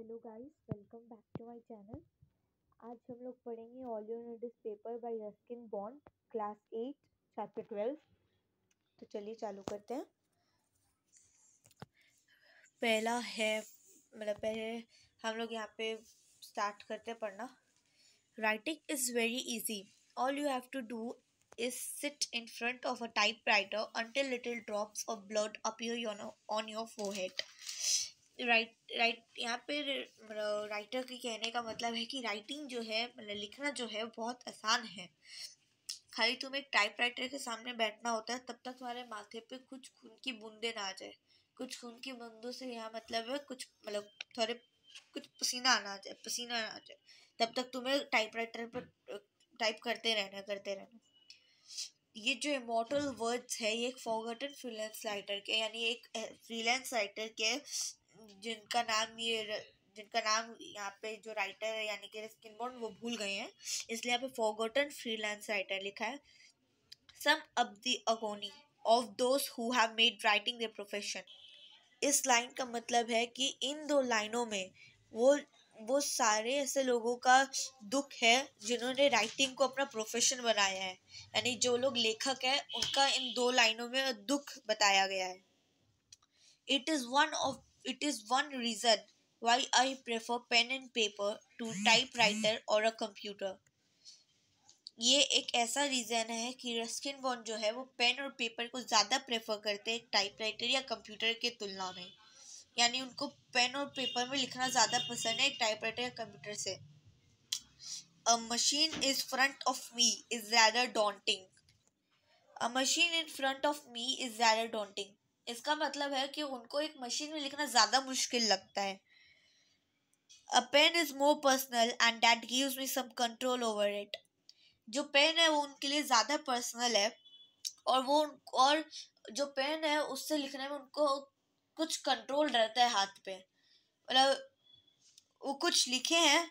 Hello guys welcome back to my channel आज हम लोग पढ़ेंगे ऑल यू पेपर बाय Ruskin Bond class eight chapter twelve तो चलिए चालू करते हैं पहला है मतलब पहले हम लोग यहाँ पे स्टार्ट करते हैं पढ़ना writing is very easy all you have to do is sit in front of a typewriter until little drops of blood appear on your forehead right right यहाँ पर राइटर के कहने का मतलब है कि राइटिंग जो है मतलब लिखना जो है बहुत आसान है खाली तुम्हें टाइपराइटर के सामने बैठना होता है तब तक तुम्हारे माथे पे कुछ खून की बूंदे ना आ जाए कुछ खून की बूंदों से यहाँ मतलब है कुछ मतलब थोड़े कुछ पसीना आना आ जाए पसीना ना आ जाए तब तक तुम्हें टाइपराइटर पर टाइप करते रहना करते रहना ये जो इमोटल वर्ड्स है ये एक फॉगटन फ्रीलांस राइटर के यानी एक फ्रीलांस राइटर के जिनका नाम ये जिनका नाम यहाँ पे जो राइटर है यानी कि रस्किन बोर्ड वो भूल गए हैं इसलिए यहाँ पे फॉरगॉटन फ्रीलांस राइटर लिखा है some of the agony of those who have made writing the profession इस लाइन का मतलब है कि इन दो लाइनों में वो वो सारे ऐसे लोगों का दुख है जिन्होंने राइटिंग को अपना प्रोफेशन बनाया है यानी जो लोग लेखक हैं उनका इन दो लाइनों में दुख बताया गया है it is one of It is one reason why I prefer pen and paper to typewriter or a computer. ये एक ऐसा रीज़न है कि रस्किन बॉन्ड जो है वो पेन और पेपर को ज़्यादा प्रेफर करते हैं टाइपराइटर या कंप्यूटर के तुलना में यानी उनको पेन और पेपर में लिखना ज़्यादा पसंद है टाइपराइटर या कंप्यूटर से a machine is front of me is ज़्यादा daunting a machine in front of me is ज़्यादा डॉन्टिंग इसका मतलब है कि उनको एक मशीन में लिखना ज़्यादा मुश्किल लगता है a pen is more personal and that gives me some control over it जो पेन है वो उनके लिए ज़्यादा पर्सनल है और वो और जो पेन है उससे लिखने में उनको कुछ कंट्रोल रहता है हाथ पे मतलब वो कुछ लिखे हैं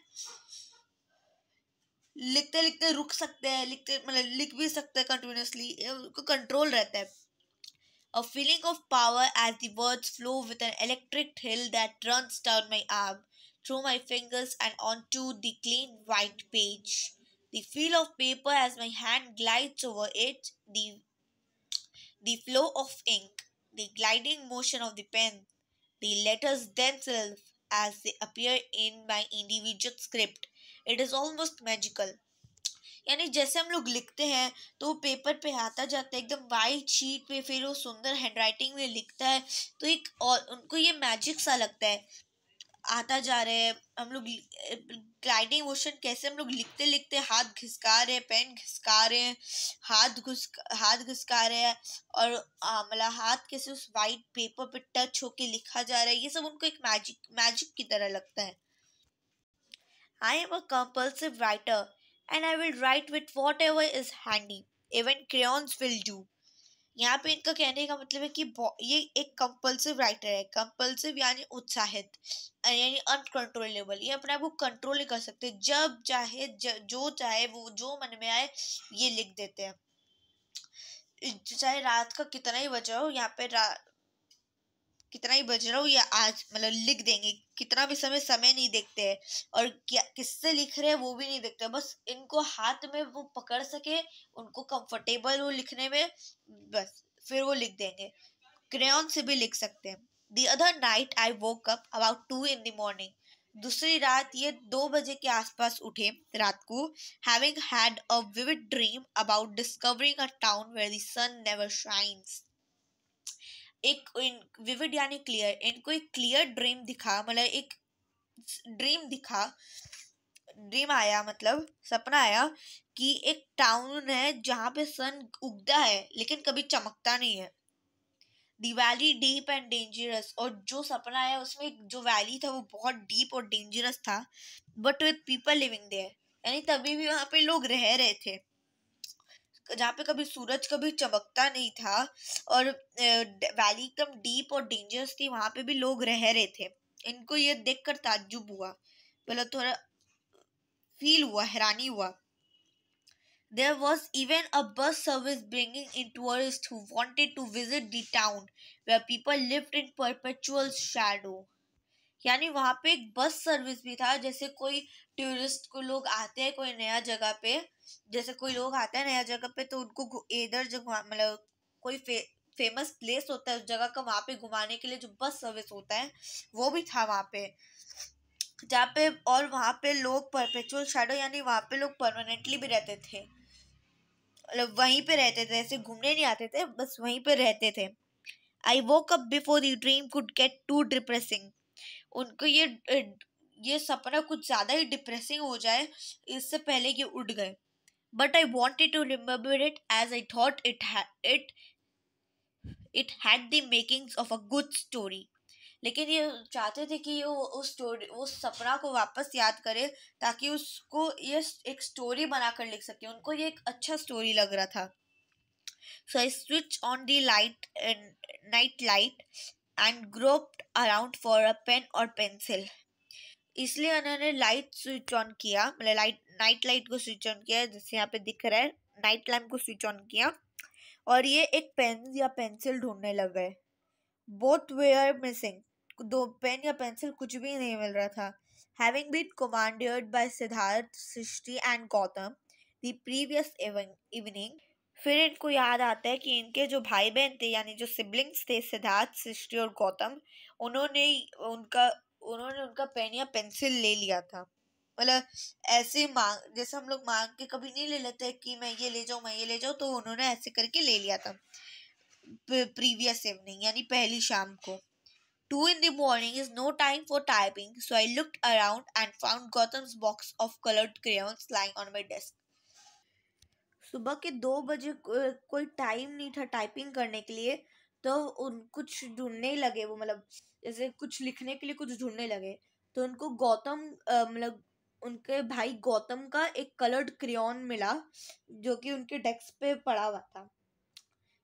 लिखते लिखते रुक सकते हैं लिखते मतलब लिख भी सकते हैं कंटिन्यूसली उनको कंट्रोल रहता है a feeling of power as the words flow with an electric thrill that runs down my arm, through my fingers, and onto the clean white page. The feel of paper as my hand glides over it, the, the flow of ink, the gliding motion of the pen, the letters themselves as they appear in my individual script. It is almost magical. यानी जैसे हम लोग लिखते हैं तो वो paper पे आता जाता है एकदम वाइट शीट पे फिर वो सुंदर हैंडराइटिंग में लिखता है तो एक और उनको ये मैजिक सा लगता है आता जा रहे हैं हम लोग ग्लाइडिंग मोशन कैसे हम लोग लिखते लिखते हाथ घिसका रहे हैं पेन घिसका रहे हैं हाथ घुस हाथ घिसका रहे हैं और मतलब हाथ कैसे उस वाइट पेपर पे टच होके लिखा जा रहा है ये सब उनको एक मैजिक मैजिक की तरह लगता है I am a compulsive writer and I will write with whatever is handy even crayons will do यहाँ पे इनका कहने का मतलब है कि ये एक कंपल्सिव राइटर है कंपल्सिव यानी उत्साहित यानी अनकंट्रोलेबल ये अपने आप को कंट्रोल नहीं कर सकते जब चाहे जो चाहे वो जो मन में आए ये लिख देते हैं चाहे रात का कितना ही बजा हो यहाँ पे कितना ही बज रहा हूँ या आज मतलब लिख देंगे कितना भी समय समय नहीं देखते हैं और क्या किससे लिख रहे हैं वो भी नहीं देखते बस इनको हाथ में वो पकड़ सके उनको कंफर्टेबल हो लिखने में बस फिर वो लिख देंगे क्रेन से भी लिख सकते हैं the other night I woke up about two in the morning दूसरी रात ये दो बजे के आसपास उठे रात को having had a vivid dream about discovering a town where the sun never shines एक विविड यानी क्लियर इनको एक क्लियर ड्रीम दिखा मतलब एक ड्रीम दिखा ड्रीम आया मतलब सपना आया कि एक टाउन है जहाँ पे सन उगता है लेकिन कभी चमकता नहीं है the valley deep and dangerous और जो सपना है उसमें जो वैली था वो बहुत डीप और डेंजरस था but with people living there यानी तभी भी वहाँ पे लोग रह रहे थे जहाँ पे कभी सूरज कभी चमकता नहीं था और वैली एकदम डीप और डेंजरस थी वहाँ पे भी लोग रह रहे थे इनको ये देख कर ताज्जुब हुआ पहले थोड़ा फील हुआ हैरानी हुआ There was even a bus service bringing in tourists who wanted to visit the town where people lived in perpetual shadow. यानी वहाँ पे एक बस सर्विस भी था जैसे कोई टूरिस्ट को लोग आते हैं कोई नया जगह पे जैसे कोई लोग आता है नया जगह पे तो उनको इधर जगह मतलब कोई फे, फेमस प्लेस होता है उस जगह का वहाँ पे घुमाने के लिए जो बस सर्विस होता है वो भी था वहाँ पे जहाँ पे और वहाँ पे लोग परपेचुअल शेडो यानी वहाँ पे लोग परमानेंटली भी रहते थे मतलब वहीं पे रहते थे ऐसे घूमने नहीं आते थे बस वहीं पे रहते थे I woke up before you dream could get too depressing उनको ये ये सपना कुछ ज़्यादा ही डिप्रेसिंग हो जाए इससे पहले ये उठ गए but I wanted to remember it as I thought it it it had the makings of a good story लेकिन ये चाहते थे कि ये उस स्टोरी उस सपना को वापस याद करे ताकि उसको ये एक स्टोरी बनाकर लिख सके उनको ये एक अच्छा स्टोरी लग रहा था so I switch on the light night light and groped around for a pen और पेंसिल इसलिए उन्होंने लाइट स्विच ऑन किया मतलब लाइट नाइट लाइट को स्विच ऑन किया जैसे यहाँ पे दिख रहा है नाइट लैम्प को स्विच ऑन किया और ये एक पेन या पेंसिल ढूंढने लग गए बोथ वे आर मिसिंग दो पेन या पेंसिल कुछ भी नहीं मिल रहा था having been commanded by Siddharth Srishti and Gautam the previous evening फिर इनको याद आता है कि इनके जो भाई बहन थे यानी जो सिबलिंग्स थे सिद्धार्थ सृष्टि और गौतम उन्होंने उनका उन्होंने उनका पेन या पेंसिल ले लिया था मतलब ऐसे मांग जैसे हम लोग मांग के कभी नहीं ले लेते कि मैं ये ले जाऊँ मैं ये ले जाऊँ तो उन्होंने ऐसे करके ले लिया था प्रीवियस इवनिंग यानी पहली शाम को two in the morning is no time for typing so I looked around and found Gautam box of coloured crayons on my desk सुबह के दो बजे को, कोई टाइम नहीं था टाइपिंग करने के लिए तो उन कुछ ढूंढने लगे वो मतलब जैसे कुछ लिखने के लिए कुछ ढूंढने लगे तो उनको गौतम मतलब उनके भाई गौतम का एक कलर्ड क्रियन मिला जो कि उनके डेस्क पे पड़ा हुआ था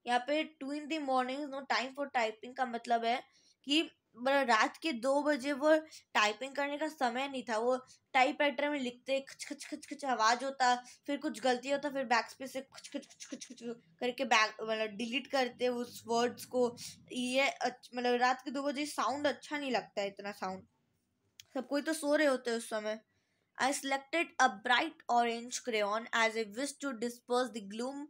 यहाँ पे two in the morning no time for typing का मतलब है कि मतलब रात के दो बजे वो टाइपिंग करने का समय नहीं था वो टाइप राइटर में लिखते खच खच खच खच आवाज़ होता फिर कुछ गलती होता फिर बैक स्पेस से खच खच खच खच खच करके बैक मतलब डिलीट करते उस वर्ड्स को ये मतलब रात के दो बजे साउंड अच्छा नहीं लगता इतना साउंड सब कोई तो सो रहे होते उस समय I selected a bright orange crayon as I wished to disperse the gloom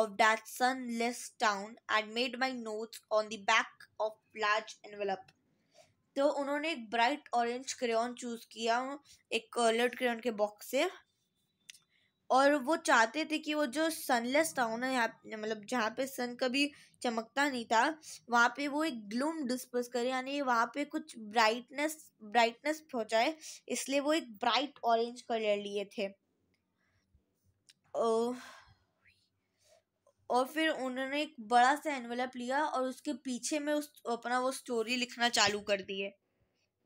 of that sunless town and made my notes on the back of large envelope. तो उन्होंने एक ब्राइट ऑरेंज क्रेन चूज़ किया एक coloured crane के box से और वो चाहते थे कि वो जो सनलेस था ना यहाँ मतलब जहाँ पे सन कभी चमकता नहीं था वहाँ पे वो एक ग्लूम डिस्पर्स करे यानी वहाँ पे कुछ ब्राइटनेस ब्राइटनेस पहुँचाए इसलिए वो एक ब्राइट ऑरेंज कलर लिए थे ओ, और फिर उन्होंने एक बड़ा सा एनवलप लिया और उसके पीछे में उस अपना वो स्टोरी लिखना चालू कर दिए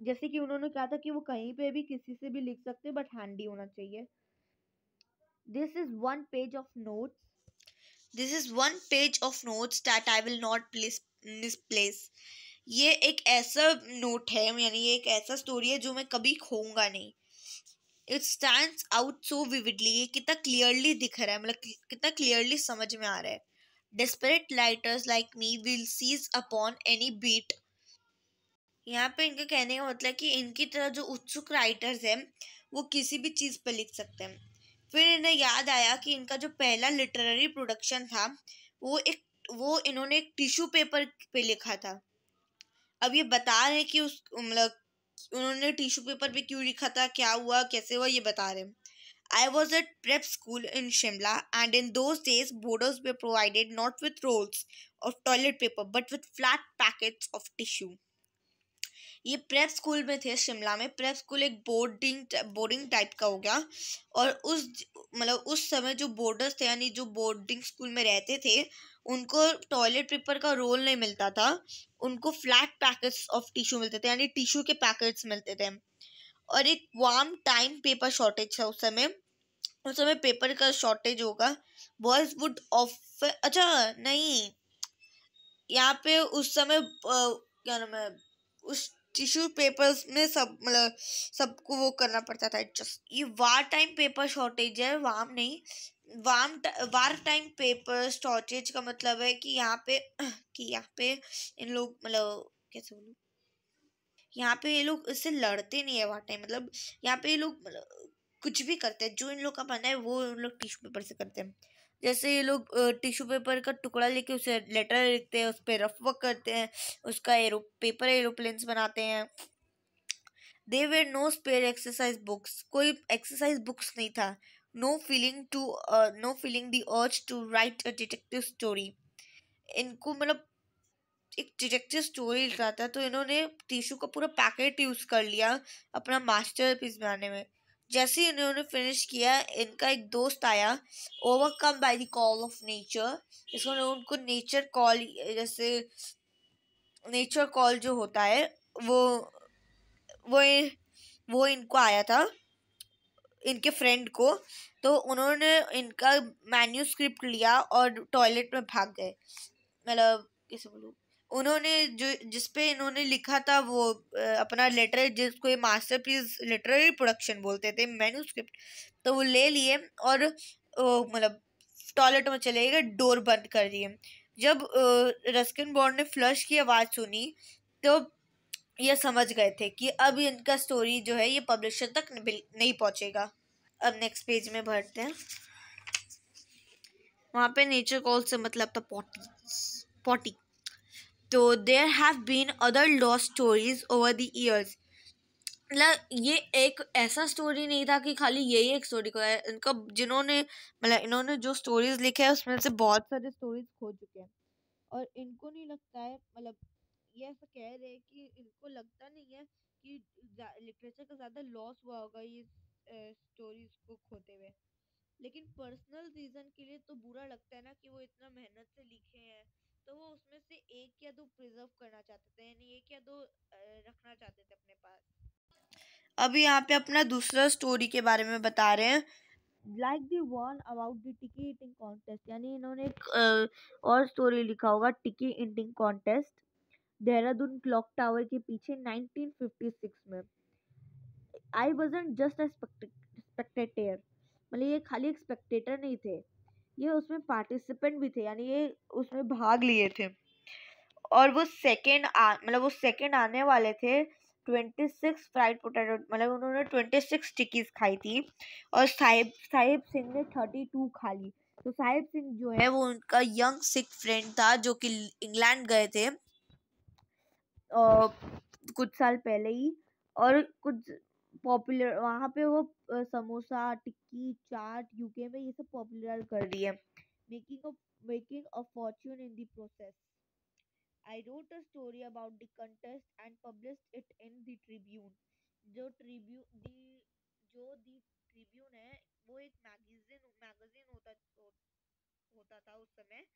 जैसे कि उन्होंने कहा था कि वो कहीं पे भी किसी से भी लिख सकते बट हैंडी होना चाहिए this is one page of notes this is one page of notes that I will not place miss place ये एक ऐसा नोट है यानी ये एक ऐसा स्टोरी है जो मैं कभी खोऊंगा नहीं it stand out so vividly ये कितना क्लियरली दिख रहा है मतलब कितना क्लियरली समझ में आ रहा है desperate writers like me will seize upon any bit यहाँ पे इनका कहने का मतलब कि इनकी तरह जो उत्सुक राइटर्स हैं वो किसी भी चीज़ पे लिख सकते हैं फिर इन्हें याद आया कि इनका जो पहला लिटररी प्रोडक्शन था वो एक वो इन्होंने एक टिश्यू पेपर पे लिखा था अब ये बता रहे कि उस मतलब उन्होंने टिश्यू पेपर पे क्यों लिखा था क्या हुआ कैसे हुआ ये बता रहे हैं I was at prep school in Shimla and in those boarders provided not with rolls of toilet paper but with flat packet of tissue ये प्रेप स्कूल में थे शिमला में प्रेप स्कूल एक बोर्डिंग बोर्डिंग टाइप का हो गया और उस मतलब उस समय जो बोर्डर्स थे यानी जो बोर्डिंग स्कूल में रहते थे उनको टॉयलेट पेपर का रोल नहीं मिलता था उनको फ्लैट पैकेट्स ऑफ टिशू मिलते थे यानी टिशू के पैकेट्स मिलते थे और एक वार्म टाइम पेपर शॉर्टेज था उस समय उस समय पेपर का शॉर्टेज होगा बॉयज वुड ऑफ अच्छा नहीं यहाँ पे उस समय क्या नाम है उस टिश्यू पेपर्स में सब मतलब सबको वो करना पड़ता था जस्ट ये वार टाइम पेपर शॉर्टेज है वाम नहीं वाम वार टाइम पेपर शॉर्टेज का मतलब है कि यहाँ पे कि यहाँ पे इन लोग मतलब कैसे बोलूँ यहाँ पे ये लोग इससे लड़ते नहीं है वार टाइम मतलब यहाँ पे ये लोग मतलब कुछ भी करते हैं जो इन लोग का मन है वो इन लोग टिश्यू पेपर से करते हैं जैसे ये लोग टिश्यू पेपर का टुकड़ा लेके उसे लेटर लिखते हैं उस पर रफ वर्क करते हैं उसका एरो पेपर एरोप्लेन्स बनाते हैं they were no spare exercise books कोई एक्सरसाइज बुक्स नहीं था no feeling to no feeling the urge to write a detective story इनको मतलब एक डिटेक्टिव स्टोरी लिखा था तो इन्होंने टिशू का पूरा पैकेट यूज़ कर लिया अपना मास्टर पीस बनाने में जैसे ही इन्होंने फिनिश किया इनका एक दोस्त आया overcome by the call of nature इसको उनको नेचर कॉल जैसे नेचर कॉल जो होता है वो वो वो इनको आया था इनके फ्रेंड को तो उन्होंने इनका मैन्यूस्क्रिप्ट लिया और टॉयलेट में भाग गए मतलब कैसे बोलूँ उन्होंने जो जिस पे इन्होंने लिखा था वो अपना लेटर जिसको ये मास्टरपीस लिटरेरी प्रोडक्शन बोलते थे मैन्यूस्क्रिप्ट तो वो ले लिए और मतलब टॉयलेट में चले गए डोर बंद कर दिए जब रस्किन बॉर्ड ने फ्लश की आवाज़ सुनी तो यह समझ गए थे कि अब इनका स्टोरी जो है ये पब्लिशर तक नहीं पहुँचेगा अब नेक्स्ट पेज में भरते हैं वहाँ पे नेचर कॉल से मतलब था पॉटी पॉटी तो there have been other lost stories over the years मतलब ये एक ऐसा स्टोरी नहीं था कि खाली यही एक स्टोरी को है इनका जिन्होंने मतलब इन्होंने जो स्टोरीज लिखे हैं उसमें से बहुत सारे स्टोरीज खो चुके हैं और इनको नहीं लगता है मतलब ये ऐसा कह रहे हैं कि इनको लगता नहीं है कि लिटरेचर का ज़्यादा लॉस हुआ होगा ये स्टोरीज को खोते हुए लेकिन पर्सनल रीज़न के लिए तो बुरा लगता है ना कि वो इतना मेहनत से लिखे हैं तो वो उसमें से एक या दो प्रिजर्व करना चाहते थे यानी एक या दो रखना चाहते थे अपने पास अब यहाँ पे अपना दूसरा स्टोरी के बारे में बता रहे हैं like the one about the tikki eating contest यानी इन्होंने एक और स्टोरी लिखा होगा tikki eating contest Dehradun clock tower के पीछे 1956 में I was just a spectator मतलब ये खाली एक स्पेक्टेटर नहीं थे ये उसमें पार्टिसिपेंट भी थे यानी ये उसमें भाग लिए थे और वो सेकेंड मतलब वो सेकेंड आने वाले थे ट्वेंटी सिक्स फ्राइड पोटैटो मतलब उन्होंने ट्वेंटी सिक्स टिक्कीज खाई थी और साहिब साहिब सिंह ने थर्टी टू खा ली तो साहिब सिंह जो है वो उनका यंग सिख फ्रेंड था जो कि इंग्लैंड गए थे आ, कुछ साल पहले ही और कुछ पॉपुलर वहाँ पे वो समोसा टिक्की चाट यूके में ये सब पॉपुलर कर रही है making making a fortune in the process I wrote a story about the contest and publish it in the Tribune जो ट्रिब्यून दी जो दी ट्रिब्यून है वो एक मैगजीन मैगजीन होता होता था उस समय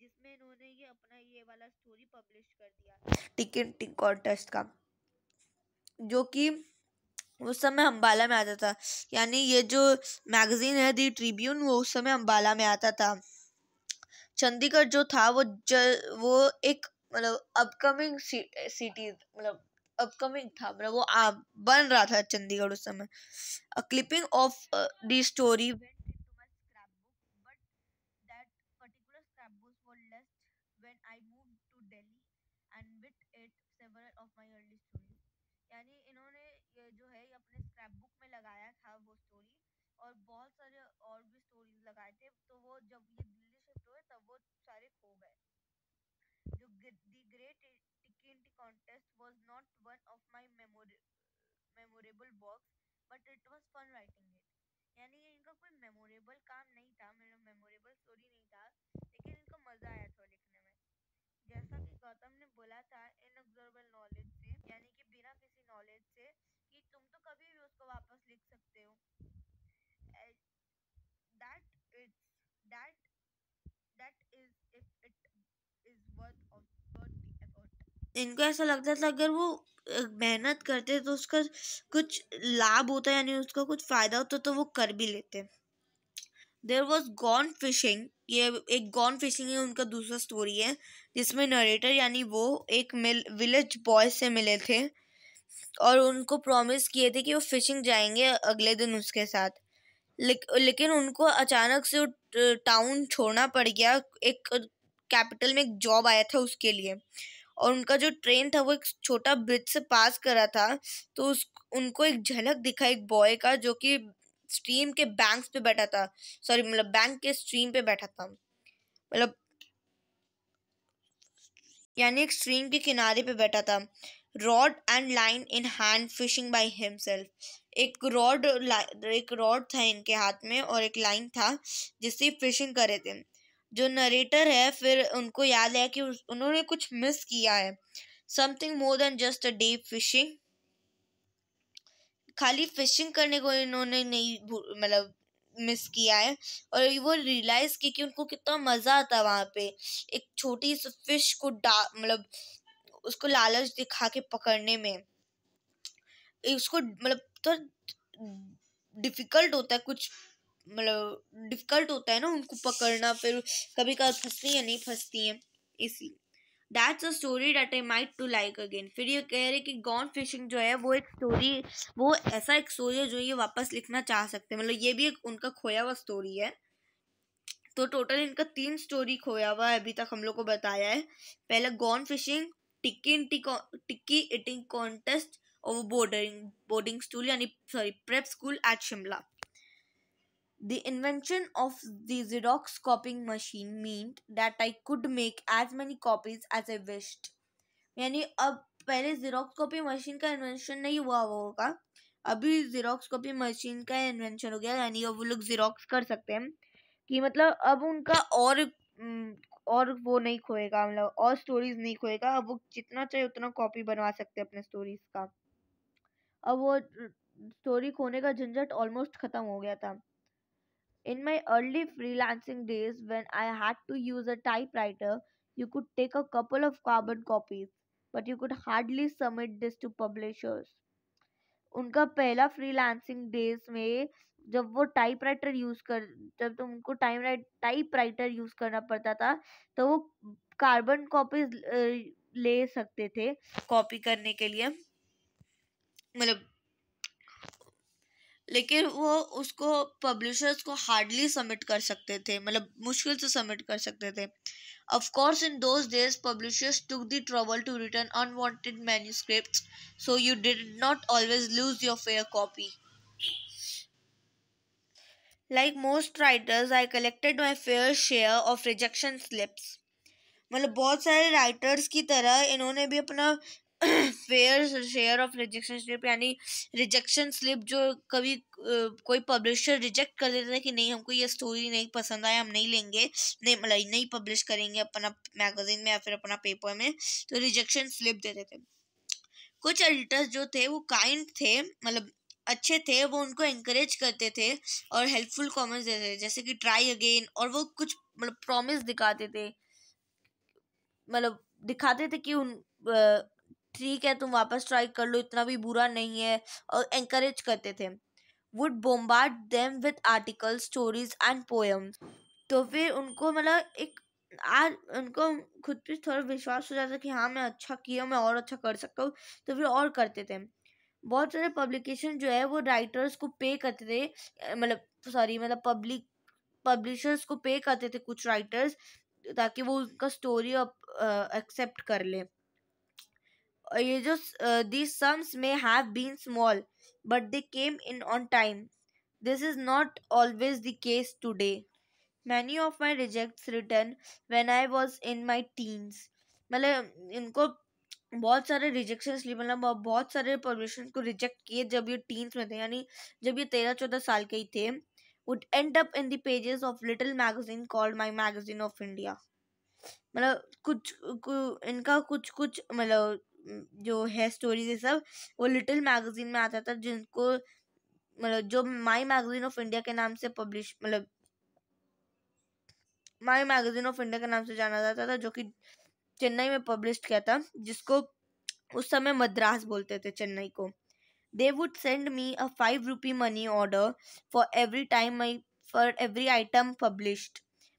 जिसमें इन्होंने ये अपना ये वाला स्टोरी पब्लिश कर दिया टिकट टिक कॉन्टेस्ट का जो कि उस समय अम्बाला में आता था यानी ये जो मैगज़ीन है दी ट्रिब्यून वो उस समय अम्बाला में आता था चंडीगढ़ जो था वो ज वो एक मतलब अपकमिंग सिटी मतलब अपकमिंग था मतलब वो आ, बन रहा था चंडीगढ़ उस समय a clipping of the story यानी इन्होंने जो है अपने स्क्रैप बुक में लगाया था वो स्टोरी और बहुत सारे और भी स्टोरीज लगाए थे तो वो जब ये दिल्ली शिफ्ट हुए तब वो सारे खो गए जो the great tikki eating contest was not one of my memorable works but it was fun writing it यानी ये इनका कोई मेमोरेबल काम नहीं था मेरा मेमोरेबल स्टोरी नहीं था लेकिन इनको मज़ा आया था लिखने में जैसा कि गौतम ने बोला था इन ऑब्जर्वेबल नॉलेज कभी भी उसको वापस लिख सकते हो that it's that that is if it is worth of इनको ऐसा लगता था अगर वो मेहनत करते तो उसका कुछ लाभ होता यानी उसका कुछ फ़ायदा होता तो वो कर भी लेते देर वॉज गॉन फिशिंग ये एक गॉन फिशिंग है उनका दूसरा स्टोरी है जिसमें नरेटर यानी वो एक मिल विलेज बॉय से मिले थे और उनको प्रॉमिस किए थे कि वो फिशिंग जाएंगे अगले दिन उसके साथ लेक, लेकिन उनको अचानक से टाउन छोड़ना पड़ गया एक कैपिटल में एक जॉब आया था उसके लिए और उनका जो ट्रेन था वो एक छोटा ब्रिज से पास कर रहा था तो उस उनको एक झलक दिखा एक बॉय का जो कि स्ट्रीम के बैंक्स पे बैठा था सॉरी मतलब बैंक के स्ट्रीम पे बैठा था मतलब यानी एक स्ट्रीम के किनारे पे बैठा था rod and line in hand fishing by himself एक रॉड एक रॉड था इनके हाथ में और एक लाइन था जिससे फिशिंग करे थे जो नरेटर है फिर उनको याद है कि उन्होंने कुछ मिस किया है something more than just a day fishing खाली फिशिंग करने को इन्होंने नहीं मतलब मिस किया है और वो रियलाइज़ की कि उनको कितना मज़ा आता वहाँ पे एक छोटी सी फिश को डा मतलब उसको लालच दिखा के पकड़ने में उसको मतलब तो डिफिकल्ट होता है कुछ मतलब डिफिकल्ट होता है ना उनको पकड़ना फिर कभी कभी फंसती है नहीं फंसती है इसलिए that's a story that I might to like again फिर ये कह रहे कि गॉन फिशिंग जो है वो एक स्टोरी वो ऐसा एक स्टोरी है जो ये वापस लिखना चाह सकते हैं मतलब ये भी एक उनका खोया हुआ स्टोरी है तो टोटल इनका तीन स्टोरी खोया हुआ है अभी तक हम लोग को बताया है पहला gone fishing tikki tikki eating contest of boarding boarding school यानी sorry prep school at Shimla the invention of the Xerox copying machine mean that I could make as many copies as I wished यानी अब पहले जीरोक्स कॉपी मशीन का invention नहीं हुआ होगा अभी Xerox copy machine का इन्वेंशन हो गया यानी अब वो लोग जीरोक्स कर सकते हैं कि मतलब अब उनका और और वो नहीं खोएगा मतलब और स्टोरीज नहीं खोएगा अब वो जितना चाहे उतना कॉपी बनवा सकते हैं अपने स्टोरीज का अब वो स्टोरी खोने का झंझट ऑलमोस्ट खत्म हो गया था in my early freelancing days when I had to use a typewriter you could take a couple of carbon copies but you could hardly submit this to publishers उनका पहला free freelancing days में जब वो type writer use कर जब तो उनको time writer use करना पड़ता था तो वो कार्बन कॉपीज ले सकते थे कॉपी करने के लिए मतलब लेकिन वो उसको पब्लिशर्स को हार्डली सबमिट कर सकते थे मतलब मुश्किल से सबमिट कर सकते थे of course in those days publishers took the trouble to return unwanted manuscripts so you did not always lose your fair copy like most writers I collected my fair share of rejection slips मतलब बहुत सारे writers की तरह इन्होंने भी अपना fair share of rejection slip यानी rejection slip जो कभी कोई पब्लिशर रिजेक्ट कर देते थे कि नहीं हमको ये स्टोरी नहीं पसंद आया हम नहीं लेंगे नहीं मतलब नहीं पब्लिश करेंगे अपना मैगजीन में या फिर अपना पेपर में तो रिजेक्शन स्लिप देते थे कुछ एडिटर्स जो थे वो काइंड थे मतलब अच्छे थे वो उनको इंकरेज करते थे और हेल्पफुल कॉमेंट्स देते थे जैसे कि ट्राई अगेन और वो कुछ मतलब प्रॉमिस दिखाते थे मतलब दिखाते थे कि उन ठीक है तुम वापस ट्राई कर लो इतना भी बुरा नहीं है और इंकरेज करते थे would bombard them with article stories and poems तो फिर उनको मतलब एक आज उनको खुद पे थोड़ा विश्वास हो जाता कि हाँ मैं अच्छा किया मैं और अच्छा कर सकता हूँ तो फिर और करते थे बहुत सारे पब्लिकेशन जो है वो राइटर्स को पे करते थे मतलब सॉरी मतलब पब्लिक पब्लिशर्स को पे करते थे कुछ राइटर्स ताकि वो उनका स्टोरी एक्सेप्ट कर ले ये जो this sums may have been small but they came in on time this is not always the case today many of my rejects return when I was in my teens मतलब इनको बहुत सारे rejection लिए मतलब बहुत सारे permission को reject किए जब ये टीन्स में थे यानी जब ये तेरह चौदह साल के ही थे would end up in the pages of little magazine called My Magazine of India. मतलब कुछ कु, इनका कुछ कुछ मतलब जो है स्टोरीज ये सब वो लिटिल मैगजीन में आता था जिनको मतलब जो माई मैगजीन ऑफ इंडिया के नाम से पब्लिश मतलब माई मैगजीन ऑफ इंडिया के नाम से जाना जाता था जो कि चेन्नई में पब्लिश किया था जिसको उस समय मद्रास बोलते थे चेन्नई को they would send me a five rupee money order for every time I for every item published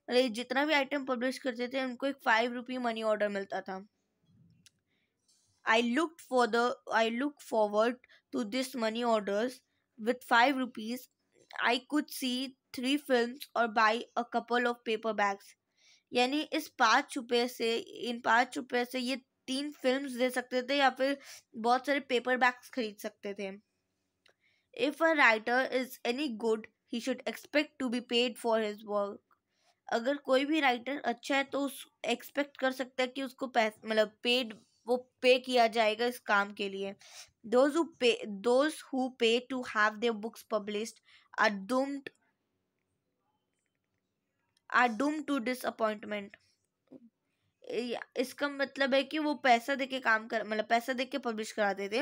मतलब जितना भी आइटम पब्लिश करते थे उनको एक फाइव रुपी मनी ऑर्डर मिलता था I look for the I look forward to this money orders with five rupees I could see three film और buy a couple of paper bags यानी इस पाँच रुपये से इन पाँच रुपये से ये तीन फिल्म्स दे सकते थे या फिर बहुत सारे पेपर बैग्स खरीद सकते थे if a writer is any good he should expect to be paid for his work अगर कोई भी राइटर अच्छा है तो उस एक्सपेक्ट कर सकता है कि उसको पैसे मतलब पेड वो पे किया जाएगा इस काम के लिए those who pay those who pay to have their books published are doomed are doom to disappointment इसका मतलब है कि वो पैसा दे के काम कर मतलब पैसा दे के पब्लिश कराते थे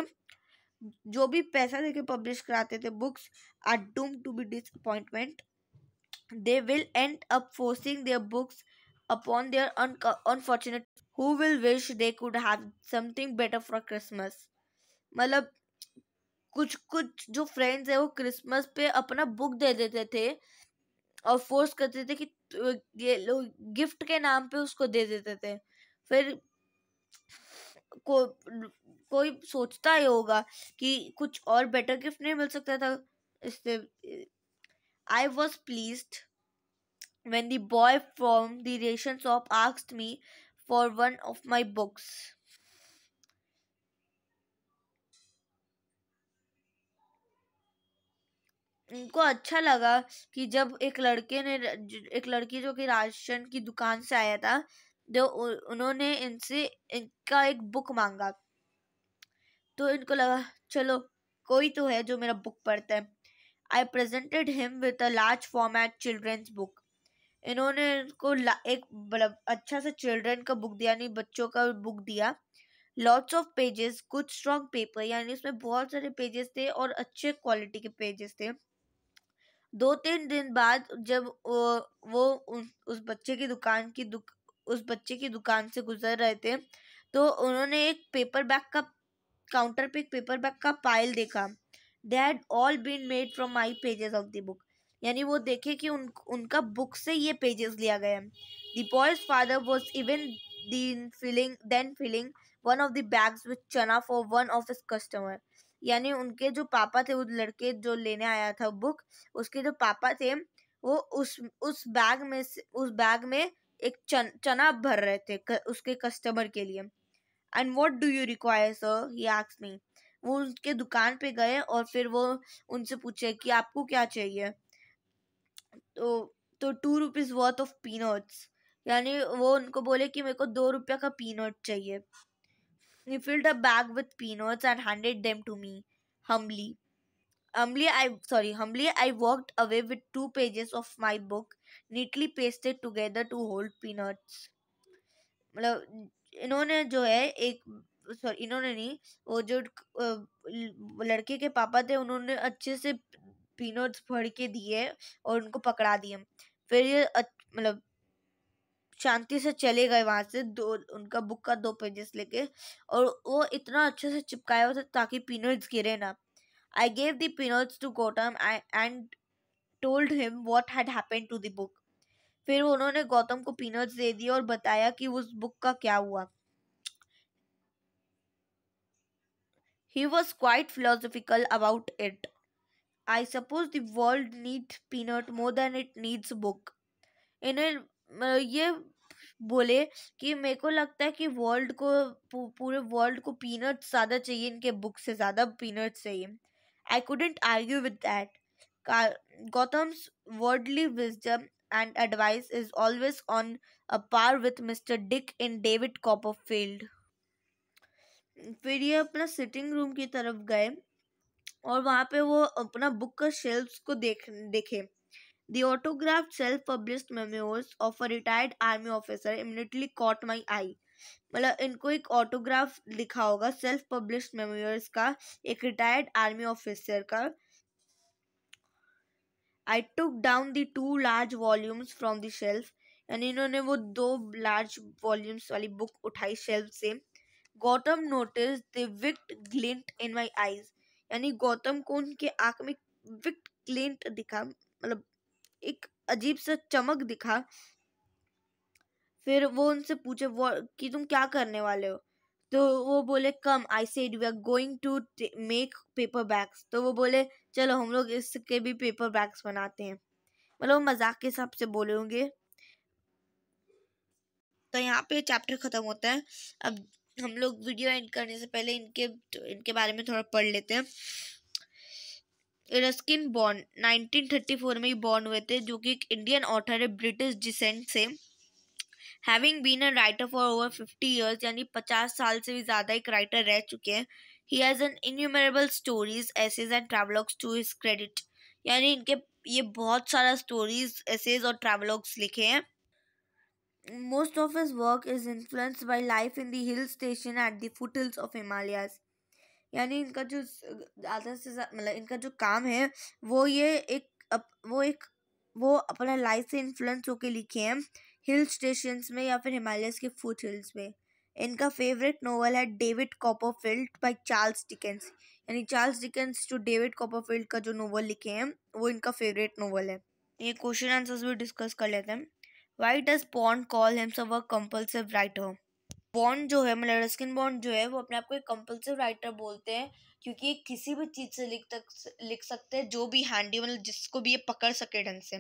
जो भी पैसा दे के पब्लिश कराते थे books are doom to be disappointment they will end up forcing their books upon their unfortunate who will wish they could have something better for Christmas मतलब कुछ कुछ जो फ्रेंड्स है वो क्रिसमस पे अपना बुक दे देते थे और फोर्स करते थे कि ये लोग गिफ्ट के नाम पे उसको दे देते थे फिर को कोई सोचता ही होगा कि कुछ और बेटर गिफ्ट नहीं मिल सकता था इससे I was pleased when the boy from the ration shop asked me for one of my books उनको अच्छा लगा कि जब एक लड़के ने एक लड़की जो कि राशन की दुकान से आया था जो तो उन्होंने इनसे इनका एक बुक मांगा तो इनको लगा चलो कोई तो है जो मेरा बुक पढ़ता है I presented him with a large format children's book इन्होंने इनको एक मतलब अच्छा सा चिल्ड्रन का बुक दिया यानी बच्चों का बुक दिया lots of pages good strong paper यानी उसमें बहुत सारे पेजेस थे और अच्छे क्वालिटी के पेजेस थे दो तीन दिन बाद जब वो वो उस बच्चे की दुकान की दुक, उस बच्चे की दुकान से गुजर रहे थे तो उन्होंने एक पेपर बैग का काउंटर पे एक पेपर बैग का पाइल देखा they had all been made from my pages of the book यानी वो देखे कि उन उनका बुक से ये पेजेस लिया गया है the boy's father was even then filling then filling one of the bags with chana for one of his customer यानी उनके जो पापा थे वो लड़के जो लेने आया था बुक उसके जो पापा थे वो उस उस बैग में उस बैग में एक चन, चना भर रहे थे क, उसके कस्टमर के लिए and what do you require sir he आक्स मी वो उनके दुकान पे गए और फिर वो उनसे पूछे कि आपको क्या चाहिए तो तो two rupees worth of peanuts यानी वो उनको बोले कि मेरे को दो रुपया का पीनट चाहिए He filled a bag with peanuts and handed them to me humbly. Humbly, I sorry, humbly I walked away with two pages of my book, neatly pasted together to hold peanuts. मतलब इन्होंने जो है एक sorry इन्होंने नहीं वो जो लड़के के पापा थे उन्होंने अच्छे से पीनट्स भर के दिए और उनको पकड़ा दिए फिर ये मतलब शांति से चले गए वहाँ से दो उनका बुक का दो पेजेस लेके और वो इतना अच्छे से चिपकाया हुआ था ताकि पीनट्स गिरे ना I gave the nuts to Gautam and told him what had happen to the book फिर उन्होंने गौतम को पीनट्स दे दिए और बताया कि उस बुक का क्या हुआ he was quite philosophical about it I suppose the world needs peanut more than it needs book. इन्हें ये बोले कि मेरे को लगता है कि वर्ल्ड को पूरे वर्ल्ड को पीनट्स ज़्यादा चाहिए इनके बुक से ज़्यादा पीनट्स चाहिए I couldn't argue with that Gautam's worldly wisdom and advice is always on a par with Mister Dick in David Copperfield फिर ये अपना सिटिंग रूम की तरफ गए और वहाँ पे वो अपना बुक का शेल्फ्स को देख देखे The autographed self-published memoirs of a retired army officer immediately caught my eye. मतलब इनको एक ऑटोग्राफ लिखा होगा सेल्फ पब्लिश मेमोरियल्स का एक रिटायर्ड आर्मी ऑफिसर का I took down the two large volumes from the shelf यानी इन्होंने वो दो लार्ज वॉल्यूम्स वाली बुक उठाई शेल्फ से Gautam notice the wicked glint in my eyes यानी गौतम को उनके आँख में विक्ट ग्लिंट दिखा मतलब एक अजीब सा चमक दिखा फिर वो उनसे पूछे वो कि तुम क्या करने वाले हो तो वो बोले come I said we are going to make paper bags तो वो बोले चलो हम लोग इसके भी पेपर बैग्स बनाते हैं मतलब वो मजाक के हिसाब से बोले होंगे तो यहाँ पे चैप्टर ख़त्म होता है अब हम लोग वीडियो एंड करने से पहले इनके इनके बारे में थोड़ा पढ़ लेते हैं रस्किन बॉन्ड 1934 में बॉन्ड हुए थे जो कि एक इंडियन ऑथर है ब्रिटिश डिसेंट से having been a writer for over fifty years यानी पचास साल से भी ज़्यादा एक राइटर रह चुके हैं he has an innumerable stories essays and travelogues to his credit यानी इनके ये बहुत सारा स्टोरीज एसेज और ट्रेवलॉग्स लिखे हैं most of his work is influenced by life in the hill station at the foot hills of Himalayas यानी इनका जो ज़्यादा से मतलब इनका जो काम है वो ये एक अप, वो एक वो अपना लाइफ से इन्फ्लुएंस होकर लिखे हैं हिल स्टेशन में या फिर हिमालयस के फूट हिल्स में इनका फेवरेट नोवेल है David Copperfield by Charles Dickens यानी चार्ल्स डिकेंस जो डेविड कॉपरफील्ड का जो नोवेल लिखे हैं वो इनका फेवरेट नोवेल है ये क्वेश्चन आंसर्स भी डिस्कस कर लेते हैं why does Bond call himself our compulsive writer Bond जो है मतलब रस्किन बॉन्ड जो है वो अपने आप को एक कंपल्सिव राइटर बोलते हैं क्योंकि ये किसी भी चीज़ से लिख तक लिख सकते हैं जो भी हैंडी मतलब जिसको भी ये पकड़ सके ढंग से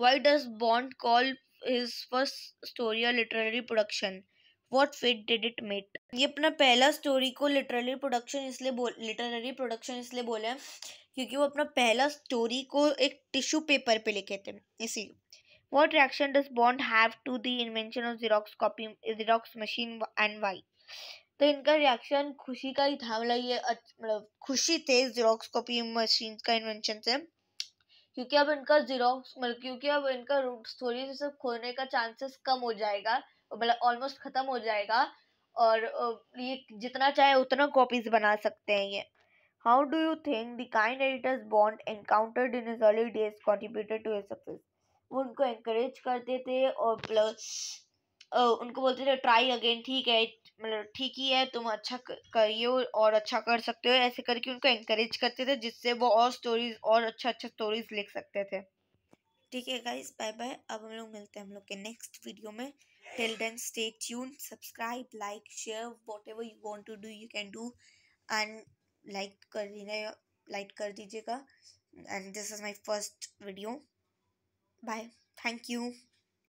why does Bond call his first story literary production what fate did it meet ये अपना पहला स्टोरी को लिटरेरी प्रोडक्शन इसलिए बोल लिटरेरी प्रोडक्शन इसलिए बोले हैं क्योंकि वो अपना पहला स्टोरी को एक टिश्यू पेपर पे लिखे थे इसी What reaction does Bond have to the invention of Xerox copy Xerox machine and why? तो इनका रिएक्शन खुशी का ही था मतलब ये मतलब खुशी थे जीरोक्स कॉपी मशीन का इन्वेंशन से क्योंकि अब इनका जीरोक्स मतलब क्योंकि अब इनका रूट स्टोरी से सब खोने का चांसेस कम हो जाएगा मतलब ऑलमोस्ट ख़त्म हो जाएगा और ये जितना चाहे उतना कॉपीज बना सकते हैं ये how do you think the kind editors Bond encountered in his early days contributed to a success वो उनको इंकरेज करते थे और प्लस उनको बोलते थे ट्राई अगेन ठीक है मतलब ठीक ही है तुम अच्छा करिए और अच्छा कर सकते हो ऐसे करके उनको इंकरेज करते थे जिससे वो और स्टोरीज और अच्छा अच्छा स्टोरीज लिख सकते थे ठीक है गाइस बाय बाय अब हम लोग मिलते हैं हम लोग के नेक्स्ट वीडियो में till then stay tuned subscribe like share whatever you want to do you can do and like कर लाइक कर दीजिएगा and this is my first video Bye. Thank you.